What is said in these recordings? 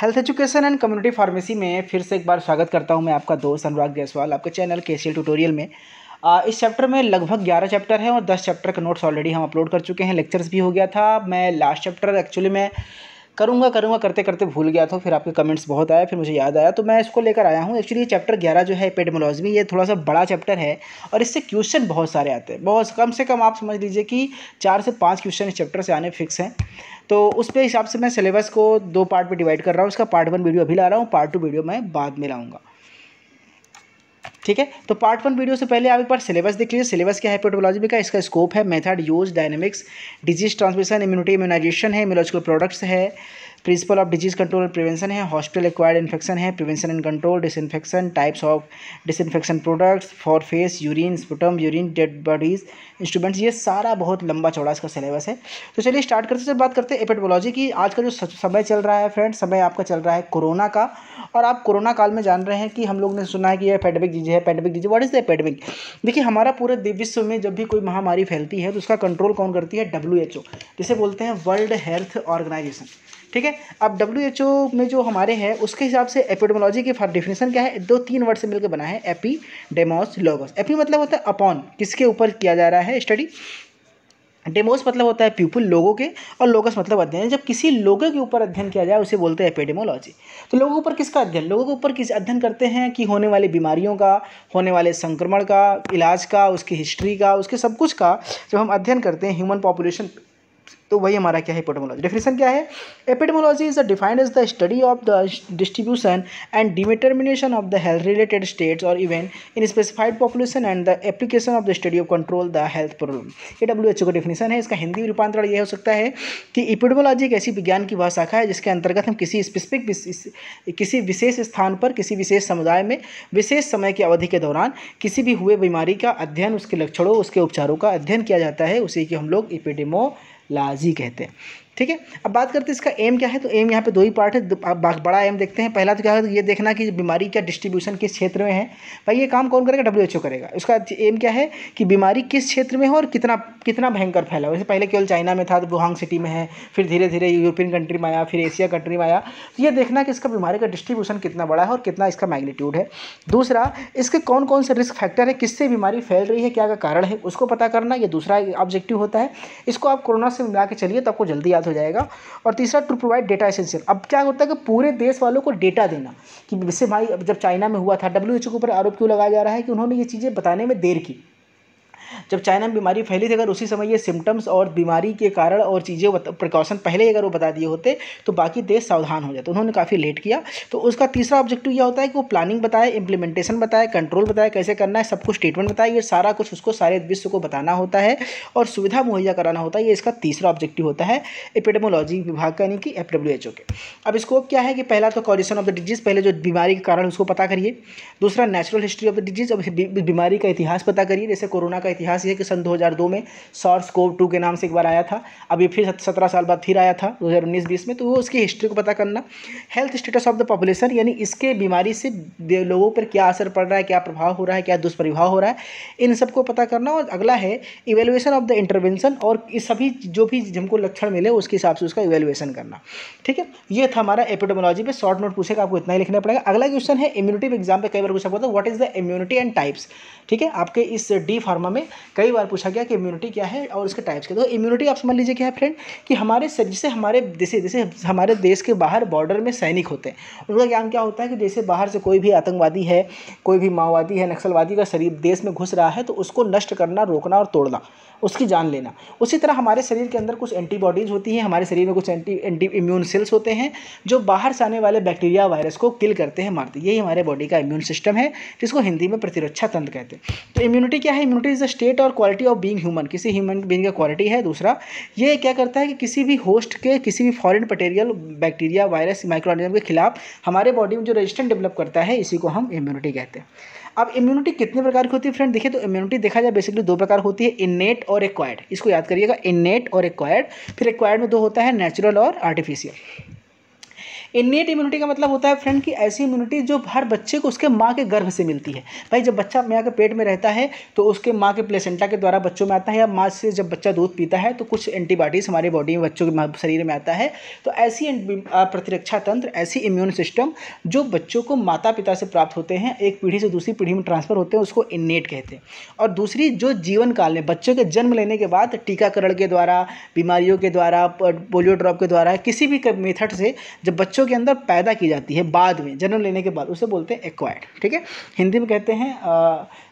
health education and community pharmacy में फिर से एक बार स्वागत करता हूं मैं आपका दोस्त अनुराग जायसवाल आपके चैनल के सी ट्यूटोरियल में आ, इस चैप्टर में लगभग ग्यारह चैप्टर हैं और दस चैप्टर का नोट्स ऑलरेडी हम अपलोड कर चुके हैं लेक्चर्स भी हो गया था मैं लास्ट चैप्टर एक्चुअली मैं करूँगा करूँगा करते करते भूल गया था फिर आपके कमेंट्स बहुत आया फिर मुझे याद आया तो मैं इसको लेकर आया हूँ एक्चुअली चैप्टर ग्यारह जो है पेडमोलॉजी ये थोड़ा सा बड़ा चैप्टर है और इससे क्वेश्चन बहुत सारे आते हैं बहुत कम से कम आप समझ लीजिए कि चार से पाँच क्वेश्चन इस चैप्टर से आने फिक्स हैं तो उस पर हिसाब से मैं सिलेबस को दो पार्ट में डिवाइड कर रहा हूँ उसका पार्ट वन वीडियो अभी ला रहा हूँ पार्ट टू वीडियो मैं बाद में लाऊँगा ठीक है तो पार्ट वन वीडियो से पहले आप एक बार सिलेबस देख लीजिए सिलेबस क्या है पेटोलॉजी का इसका स्कोप है method use dynamics disease transmission immunity immunization है इम्यूलॉजिकल प्रोडक्ट्स है principle of disease control and prevention है हॉस्पिटल एक्वायर्ड इन्फेक्शन है prevention and control disinfection types of disinfection products for faeces urine sputum urine dead bodies instruments ये सारा बहुत लंबा चौड़ा इसका सिलेबस है तो चलिए स्टार्ट करते हैं बात करते हैं एपेटोलॉजी की आज का जो समय चल रहा है फ्रेंड समय आपका चल रहा है कोरोना का और आप कोरोना काल में जान रहे हैं कि हम लोग ने सुना है कि यह पैडेमिक डिजीज है pandemic disease what is the epidemic देखिए हमारा पूरे विश्व में जब भी कोई महामारी फैलती है तो उसका कंट्रोल कौन करती है डब्ल्यू जिसे बोलते हैं वर्ल्ड हेल्थ ऑर्गेनाइजेशन ठीक है अब डब्ल्यू एच ओ में जो हमारे हैं उसके हिसाब से के की डेफिनेशन क्या है दो तीन वर्ड से मिलकर बना है एपी डेमोस लोगोस एपी मतलब होता है अपॉन किसके ऊपर किया जा रहा है स्टडी डेमोस मतलब होता है पीपुल लोगों के और लोगस मतलब अध्ययन जब किसी लोगों के ऊपर अध्ययन किया जाए उसे बोलते हैं एपिडेमोलॉजी तो लोगों के ऊपर किसका अध्ययन लोगों के ऊपर किस अध्ययन करते हैं कि होने वाली बीमारियों का होने वाले संक्रमण का इलाज का उसकी हिस्ट्री का उसके सब कुछ का जब हम अध्ययन करते हैं ह्यूमन पॉपुलेशन तो वही हमारा क्या है एपिडमोलॉजी डेफिनेशन क्या है epidemiology is a defined is the study of the distribution and determination of the health related states or event in specified population and the application of the study of control the health problem ये W H O का definition है इसका हिंदी रूपांतरण यह हो सकता है कि एपिडमोलॉजी एक ऐसी विज्ञान की वह शाखा है जिसके अंतर्गत हम किसी स्पेसिफिक किसी विशेष स्थान पर किसी विशेष समुदाय में विशेष समय की अवधि के दौरान किसी भी हुए बीमारी का अध्ययन उसके लक्षणों उसके उपचारों का अध्ययन किया जाता है उसी की हम लोग इपिडेमोलॉजी गाजी कहते हैं ठीक है अब बात करते हैं इसका एम क्या है तो एम यहाँ पे दो ही पार्ट है बड़ा एम देखते हैं पहला तो क्या है तो ये देखना कि बीमारी का डिस्ट्रीब्यूशन किस क्षेत्र में है भाई ये काम कौन करेगा डब्ल्यू करेगा उसका एम क्या है कि बीमारी किस क्षेत्र में हो और कितना कितना भयंकर फैला वैसे पहले केवल चाइना में था तो वुहांग सिटी में है फिर धीरे धीरे यूरोपियन कंट्री में आया फिर एशिया कंट्री में आया तो ये देखना कि इसका बीमारी का डिस्ट्रीब्यूशन कितना बड़ा है और कितना इसका मैग्नीट्यूड है दूसरा इसके कौन कौन से रिस्क फैक्टर है किससे बीमारी फैल रही है क्या का कारण है उसको पता करना ये दूसरा ऑब्जेक्टिव होता है इसको आप कोरोना से मिला के चलिए तो आपको जल्दी याद हो जाएगा और तीसरा टू प्रोवाइड डेटा एसेंशियल अब क्या होता है कि पूरे देश वालों को डेटा देना कि जैसे भाई जब चाइना में हुआ था डब्ल्यू के ऊपर आरोप क्यों लगाया जा रहा है कि उन्होंने ये चीज़ें बताने में देर की जब चाइना में बीमारी फैली थी अगर उसी समय ये सिम्टम्स और बीमारी के कारण और चीज़ें प्रिकॉशन पहले अगर वो बता दिए होते तो बाकी देश सावधान हो जाते उन्होंने काफ़ी लेट किया तो उसका तीसरा ऑब्जेक्टिव यह होता है कि वो प्लानिंग बताए इंप्लीमेंटेशन बताए कंट्रोल बताए कैसे करना है सब कुछ ट्रीटमेंट बताए ये सारा कुछ उसको सारे विश्व को बताना होता है और सुविधा मुहैया कराना होता है ये इसका तीसरा ऑब्जेक्टिव होता है एपिडेमोलॉजी विभाग का यानी कि एफ के अब स्कोप क्या है कि पहला तो कॉरिशन ऑफ द डिजीज़ पहले जो बीमारी के कारण उसको पता करिए दूसरा natural history of the disease अब बीमारी का इतिहास पता करिए जैसे कोरोना का इतिहास ये कि सन 2002 में सॉर्स कोव टू के नाम से एक बार आया था अभी फिर सत्रह साल बाद फिर आया था दो हज़ार उन्नीस बीस में तो वो उसकी हिस्ट्री को पता करना health status of the population यानी इसके बीमारी से लोगों पर क्या असर पड़ रहा है क्या प्रभाव हो रहा है क्या दुष्प्रभाव हो रहा है इन सबको पता करना और अगला है इवेलुएसन ऑफ द इंटरवेंसन और इस सभी जो भी हमको लक्षण मिले उसके हिसाब से उसका इवेलुएसन करना ठीक है ये था हमारा एपिडोमोलॉजी पर शॉर्ट नोट पूछेगा आपको इतना ही लिखना पड़ेगा अगला क्वेश्चन है इम्यूनिटी एग्जाम पर कई बार पूछा हुआ है what is the immunity and types ठीक है आपके इस डी फार्मा में कई बार पूछा गया कि इम्यूनिटी क्या है और उसके टाइप्स क्या तो इम्यूनिटी आप समझ लीजिए क्या है फ्रेंड कि हमारे जैसे हमारे जैसे जैसे हमारे देश के बाहर बॉर्डर में सैनिक होते हैं उनका ज्ञान क्या होता है कि जैसे बाहर से कोई भी आतंकवादी है कोई भी माओवादी है नक्सलवादी का शरीर देश में घुस रहा है तो उसको नष्ट करना रोकना और तोड़ना उसकी जान लेना उसी तरह हमारे शरीर के अंदर कुछ एंटीबॉडीज़ होती हैं हमारे शरीर में कुछ एंटी एंटी इम्यून सेल्स होते हैं जो बाहर से आने वाले बैक्टीरिया वायरस को किल करते हैं मारते यही हमारे बॉडी का इम्यून सिस्टम है जिसको हिंदी में प्रतिरक्षा तंत्र कहते हैं तो इम्यूनिटी क्या है immunity is the state or quality of being human किसी ह्यूमन बीइंग का क्वालिटी है दूसरा ये क्या करता है कि किसी भी होस्ट के किसी भी foreign material bacteria virus microorganism के खिलाफ हमारे बॉडी में जो रेजिस्टेंट डेवलप करता है इसी को हम इम्यूनिटी कहते हैं अब इम्यूनिटी कितने प्रकार की होती है फ्रेंड देखिए तो इम्यूनिटी देखा जाए बेसिकली दो प्रकार होती है इन्नेट और एक्वायर्ड इसको याद करिएगा इन्नेट और एक्वायर्ड फिर एक्वायर्ड में दो होता है नेचुरल और आर्टिफिशियल इन्नेट इम्यूनिटी का मतलब होता है फ्रेंड कि ऐसी इम्यूनिटी जो हर बच्चे को उसके माँ के गर्भ से मिलती है भाई जब बच्चा माँ के पेट में रहता है तो उसके माँ के प्लेसेंटा के द्वारा बच्चों में आता है या माँ से जब बच्चा दूध पीता है तो कुछ एंटीबॉडीज़ हमारे बॉडी में बच्चों के शरीर में आता है तो ऐसी प्रतिरक्षा तंत्र ऐसी इम्यून सिस्टम जो बच्चों को माता पिता से प्राप्त होते हैं एक पीढ़ी से दूसरी पीढ़ी में ट्रांसफ़र होते हैं उसको इन्नेट कहते हैं और दूसरी जो जीवन काल में बच्चों के जन्म लेने के बाद टीकाकरण के द्वारा बीमारियों के द्वारा पोलियो ड्रॉप के द्वारा किसी भी मेथड से जब बच्चों बच्चों के अंदर पैदा की जाती है बाद में जन्म लेने के बाद उसे बोलते हैं एक्वायर्ड ठीक है हिंदी में कहते हैं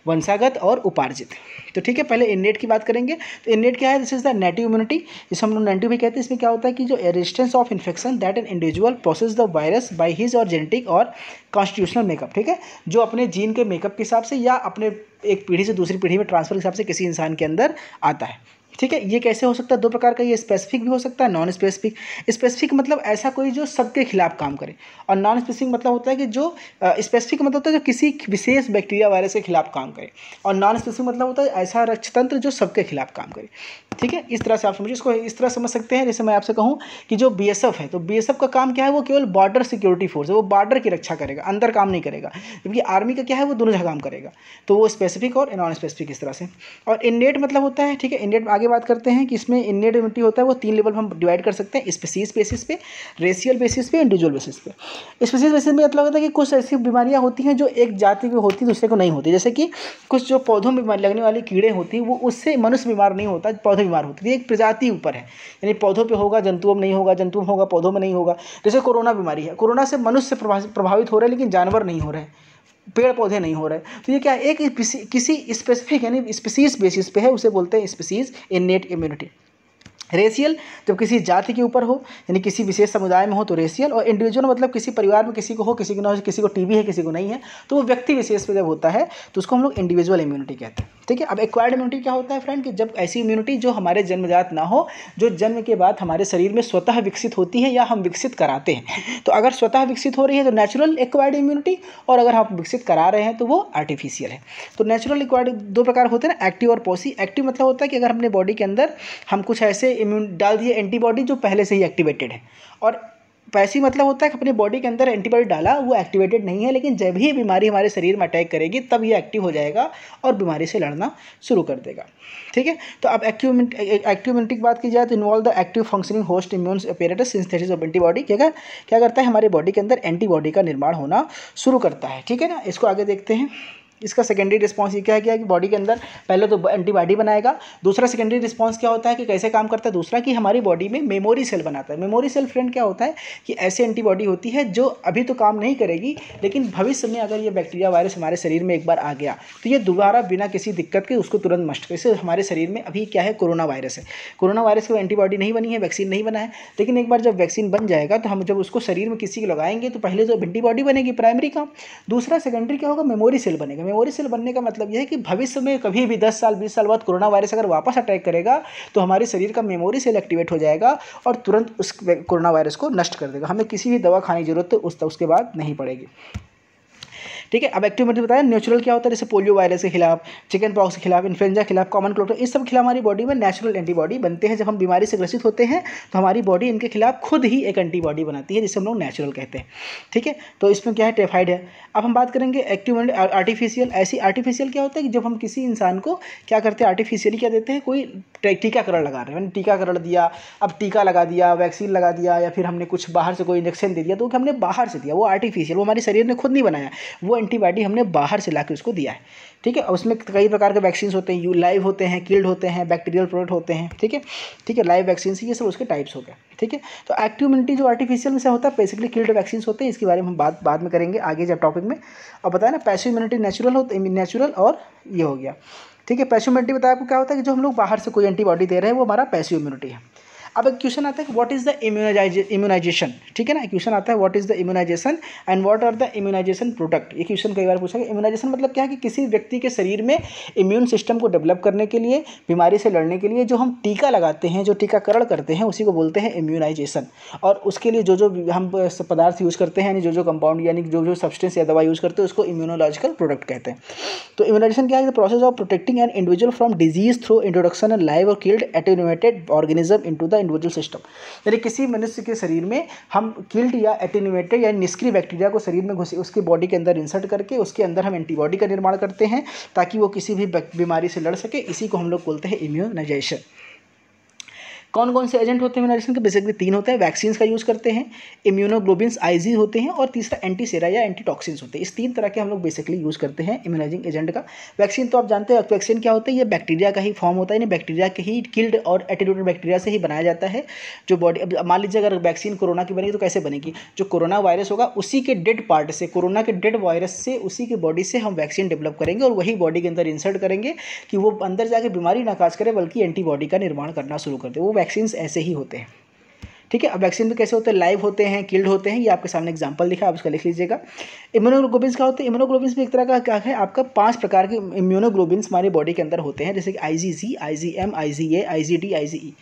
वंशागत और उपार्जित तो ठीक है पहले इननेट की बात करेंगे तो इननेट क्या है this is the native immunity जिसे हम लोग नेटिव भी कहते हैं इसमें क्या होता है कि जो resistance of infection that an individual process the virus by his or genetic or constitutional makeup ठीक है जो अपने जीन के मेकअप के हिसाब से या अपने एक पीढ़ी से दूसरी पीढ़ी में ट्रांसफर के हिसाब से किसी इंसान के अंदर आता है ठीक है ये कैसे हो सकता है दो प्रकार का ये स्पेसिफिक भी हो सकता है नॉन स्पेसिफिक स्पेसिफिक मतलब ऐसा कोई जो सबके खिलाफ काम करे और नॉन स्पेसिफिक मतलब होता है कि जो स्पेसिफिक मतलब होता है जो किसी विशेष बैक्टीरिया वायरस के खिलाफ काम करे और नॉन स्पेसिफिक मतलब होता है ऐसा रक्षतंत्र जो सबके खिलाफ काम करे ठीक है इस तरह से आप समझिए इसको इस तरह समझ सकते हैं जैसे मैं आपसे कहूँ कि जो बी है तो बी का काम क्या है वो केवल बॉर्डर सिक्योरिटी फोर्स है वो बॉर्डर की रक्षा करेगा अंदर काम नहीं करेगा जबकि आर्मी का क्या है वो दोनों जगह काम करेगा तो वो स्पेसिफिक और नॉन स्पेसिफिक इस तरह से और इनडेट मतलब होता है ठीक है इनडेट आगे आगे बात करते हैं कि इसमें इननेट इम्यूनिटी होता है वो तीन लेवल हम डिवाइड कर सकते हैं स्पेसीज बेसिस पे रेशियल बेसिस पे इंडिविजुअल बेसिस पे स्पेसीज बेसिस में मतलब होता है कि कुछ ऐसी बीमारियाँ होती हैं जो एक जाति को होती दूसरे को नहीं होती जैसे कि कुछ जो पौधों में लगने वाली कीड़े होती वो उससे मनुष्य बीमार नहीं होता पौधे बीमार होती है एक प्रजाति ऊपर है यानी पौधों पर होगा जंतुओं में नहीं होगा जंतुओं में होगा पौधों में नहीं होगा जैसे कोरोना बीमारी है कोरोना से मनुष्य प्रभावित हो रहा है लेकिन जानवर नहीं हो रहे हैं पेड़ पौधे नहीं हो रहे तो ये क्या है एक किसी स्पेसिफिक यानी स्पीसीज बेसिस पे है उसे बोलते हैं species innate immunity racial जब किसी जाति के ऊपर हो यानी किसी विशेष समुदाय में हो तो रेशियल और इंडिविजुअल मतलब किसी परिवार में किसी को हो किसी को ना हो किसी को टीबी है किसी को नहीं है तो वो व्यक्ति विशेष पे जब होता है तो उसको हम लोग इंडिविजुअल इम्यूनिटी कहते हैं ठीक है अब एक्वायर्ड इम्यूनिटी क्या होता है फ्रेंड कि जब ऐसी इम्यूनिटी जो हमारे जन्मजात ना हो जो जन्म के बाद हमारे शरीर में स्वतः विकसित होती है या हम विकसित कराते हैं तो अगर स्वतः विकसित हो रही है तो नेचुरल एक्वायर्ड इम्यूनिटी और अगर हम विकसित करा रहे हैं तो वो आर्टिफिशियल है तो नेचुरल एक्वायर्ड दो प्रकार होते हैं ना एक्टिव और पॉसी एक्टिव मतलब होता है कि अगर हमने बॉडी के अंदर हम कुछ ऐसे इम्यून डाल दिए एंटीबॉडी जो पहले से ही एक्टिवेटेड है और पैसिव मतलब होता है कि अपने बॉडी के अंदर एंटीबॉडी डाला वो एक्टिवेटेड नहीं है लेकिन जब ही बीमारी हमारे शरीर में अटैक करेगी तब ये एक्टिव हो जाएगा और बीमारी से लड़ना शुरू कर देगा ठीक है तो अब एक्टिव एक्टिव इम्यूनिटी की बात की जाए तो involve the active functioning host immune apparatus synthesis of antibody क्या क्या करता है हमारे बॉडी के अंदर एंटीबॉडी का निर्माण होना शुरू करता है ठीक है ना इसको आगे देखते हैं इसका सेकेंडरी रिस्पॉन्स ये क्या है कि बॉडी के अंदर पहले तो एंटीबॉडी बनाएगा दूसरा सेकेंडरी रिस्पॉन्स क्या होता है कि कैसे काम करता है दूसरा कि हमारी बॉडी में मेमोरी सेल बनाता है मेमोरी सेल फ्रेंड क्या होता है कि ऐसे एंटीबॉडी होती है जो अभी तो काम नहीं करेगी लेकिन भविष्य में अगर ये बैक्टीरिया वायरस हमारे शरीर में एक बार आ गया तो ये दोबारा बिना किसी दिक्कत के उसको तुरंत नष्ट जैसे हमारे शरीर में अभी क्या है कोरोना वायरस है कोरोना वायरस को एंटीबॉडी नहीं बनी है वैक्सीन नहीं बना है लेकिन एक बार जब वैक्सीन बन जाएगा तो हम जब उसको शरीर में किसी को लगाएंगे तो पहले जो तो एंटीबॉडी बनेगी प्राइमरी का दूसरा सेकेंडरी क्या होगा मेमोरी सेल बनेगा मेमोरी सेल बनने का मतलब यह है कि भविष्य में कभी भी दस साल बीस साल बाद कोरोना वायरस अगर वापस अटैक करेगा तो हमारे शरीर का मेमोरी सेल एक्टिवेट हो जाएगा और तुरंत उस कोरोना वायरस को नष्ट कर देगा हमें किसी भी दवा खाने की जरूरत तो उस उसके बाद नहीं पड़ेगी ठीक है अब एक्टिव मेडिसिन तो बताया नेचुरल क्या होता है जैसे पोलियो वायरस के खिलाफ चिकन पॉक्स के खिलाफ इन्फ्लुएंजा के खिलाफ कॉमन क्लोटो इस सब खिलाफ हमारी बॉडी में नेचुरल एंटीबॉडी बनते हैं जब हम बीमारी से ग्रसित होते हैं तो हमारी बॉडी इनके खिलाफ खुद ही एक एंटीबॉडी बनाती है जिसे हम लोग नेचुरल कहते हैं ठीक है तो इसमें क्या है टेफाइड है अब हम बात करेंगे एक्टिव आर्टिफिशियल ऐसी आर्टिफिशियल क्या होता है कि जब हम किसी इंसान को क्या करते हैं आर्टिफिशियली क्या देते हैं कोई टीकाकरण लगा रहे हैं मैंने टीकाकरण दिया अब टीका लगा दिया वैक्सीन लगा दिया या फिर हमने कुछ बाहर से कोई इंजेक्शन दे दिया तो हमने बाहर से दिया वो आर्टिफिशियल वो हमारे शरीर ने खुद नहीं बनाया वो एंटीबॉडी हमने बाहर से ला उसको दिया है ठीक है और उसमें कई प्रकार के वैक्सीन होते हैं यू लाइव होते हैं किल्ड होते हैं बैक्टीरियल प्रोडक्ट होते हैं ठीक है ठीक है लाइव वैक्सीन ये सब उसके टाइप्स हो गए ठीक है तो एक्टिव इम्यूनिटी जो आर्टिफिशियल में से होता है बेसिकली किल्ड वैक्सीन होते हैं इसके बारे में हम बात बाद में करेंगे आगे जब टॉपिक में और बताया ना पैसिव इम्यूनिटी नेचुरल हो नेचुरल और ये हो गया ठीक है पैसिव इम्यूनिटी बताया आपको क्या होता है कि जो हम लोग बाहर से कोई एंटीबॉडी दे रहे हैं वो हमारा पैसिव इम्यूनिटी है अब एक क्वेश्चन आता है what is the immunise immunisation ठीक है ना क्वेश्चन आता है what is the immunisation and what are the immunisation product ये क्वेश्चन कई बार पूछा गया इम्यूनाइजेशन मतलब क्या है कि किसी व्यक्ति के शरीर में इम्यून सिस्टम को डेवलप करने के लिए बीमारी से लड़ने के लिए जो हम टीका लगाते हैं जो टीकाकरण करते हैं उसी को बोलते हैं इम्यूनाइजेशन और उसके लिए जो जो हम पदार्थ यूज़ करते हैं यानी जो जो कंपाउंड यानी जो जो सब्सटेंस या दवा यूज़ करते हैं उसको इम्यूनोलॉजिकल प्रोडक्ट कहते हैं तो इम्यूनाइजेशन क्या है the process of protecting an individual from disease through introduction live or killed attenuated organism into the individual system यानी किसी मनुष्य के शरीर में हम किल्ड या एटेन्यूएटेड या निष्क्रिय बैक्टीरिया को शरीर में घुसे उसकी बॉडी के अंदर इंसर्ट करके उसके अंदर हम एंटीबॉडी का निर्माण करते हैं ताकि वो किसी भी बीमारी से लड़ सके इसी को हम लोग बोलते हैं इम्यूनाइजेशन कौन कौन से एजेंट होते हैं इम्यूनाइजेशन के बेसिकली तीन होते हैं वैक्सीन का यूज़ करते हैं इम्यूनोग्लोबिन्स आईजी होते हैं और तीसरा एंटीसेरा या एंटीटॉक्सिन्स होते हैं इस तीन तरह के हम लोग बेसिकली यूज़ करते हैं इम्यूनाइजिंग एजेंट का वैक्सीन तो आप जानते हैं वैक्सीन क्या होता है ये बैक्टीरिया का ही फॉर्म होता है यानी बैक्टीरिया के ही किल्ड और एटीट्यूड बैक्टीरिया से ही बनाया जाता है जो बॉडी अब मान लीजिए अगर वैक्सीन कोरोना की बनेगी तो कैसे बनेगी जो कोरोना वायरस होगा उसी के डेड पार्ट से कोरोना के डेड वायरस से उसी की बॉडी से हम वैक्सीन डेवलप करेंगे और वही बॉडी के अंदर इंसर्ट करेंगे कि वो अंदर जाके बीमारी ना काज करे बल्कि एंटीबॉडी का निर्माण करना शुरू कर दे वो वैक्सीन ऐसे ही होते हैं ठीक है अब वैक्सीन भी कैसे होते हैं लाइव होते हैं किल्ड होते हैं ये आपके सामने एग्जाम्पल लिखा आप उसका लिख लीजिएगा इम्यूनोग्लोबिन का होते हैं इम्यूनोग्लोबिन भी एक तरह का क्या है आपका पांच प्रकार के इम्यूनोग्लोबिन हमारे बॉडी के अंदर होते हैं जैसे कि आई जी सी आई G M I ji A I G D I जी ई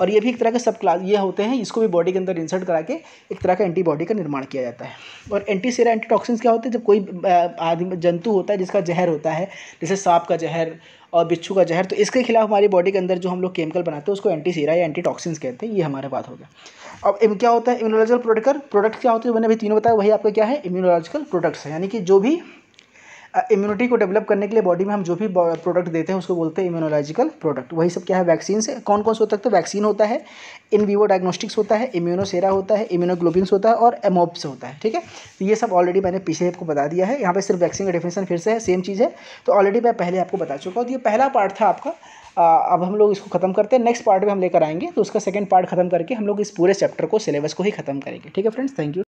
और ये भी एक तरह के सब क्लास ये होते हैं इसको भी बॉडी के अंदर इंसर्ट करा के एक तरह का एंटीबॉडी का निर्माण किया जाता है और एंटी एंटीसेरा एंटीटॉक्सिन्स क्या होते हैं जब कोई आदमी जंतु होता है जिसका जहर होता है जैसे सांप का जहर और बिच्छू का जहर तो इसके खिलाफ हमारी बॉडी के अंदर जो हम लोग केमिकल बनाते हैं उसको एंटी एंटीसीरा या एंटीटॉक्सिन्स कहते हैं ये हमारे बात हो गया अब इम क्या होता है इम्यूनोलॉजिकल प्रोडक्ट प्रोडक्ट क्या होते हैं मैंने अभी तीनों बताया वही आपका क्या है इम्यूनोलॉजिकल प्रोडक्ट्स है यानी कि जो भी इम्यूनिटी को डेवलप करने के लिए बॉडी में हम जो भी प्रोडक्ट देते हैं उसको बोलते हैं इम्यूनोलॉजिकल प्रोडक्ट वही सब क्या है वैक्सीन से कौन कौन से होता है तो वैक्सीन होता है इन वीवो डायग्नोस्टिक्स होता है इम्यूनोसेरा होता है इम्यूनोग्लोबिन्स होता है और एमोप्स होता है ठीक है तो ये सब ऑलरेडी मैंने पीछे आपको बता दिया है यहाँ पर सिर्फ वैक्सीन का डेफिनेशन फिर से है सेम चीज़ है तो ऑलरेडी मैं पहले आपको बता चुका हूँ तो ये पहला पार्ट था आपका अब हम लोग इसको खत्म करते हैं नेक्स्ट पार्ट में हम लेकर आएंगे तो उसका सेकंड पार्ट खत्म करके हम लोग इस पूरे चैप्टर को सिलेबस को ही खत्म करेंगे ठीक है फ्रेंड्स थैंक यू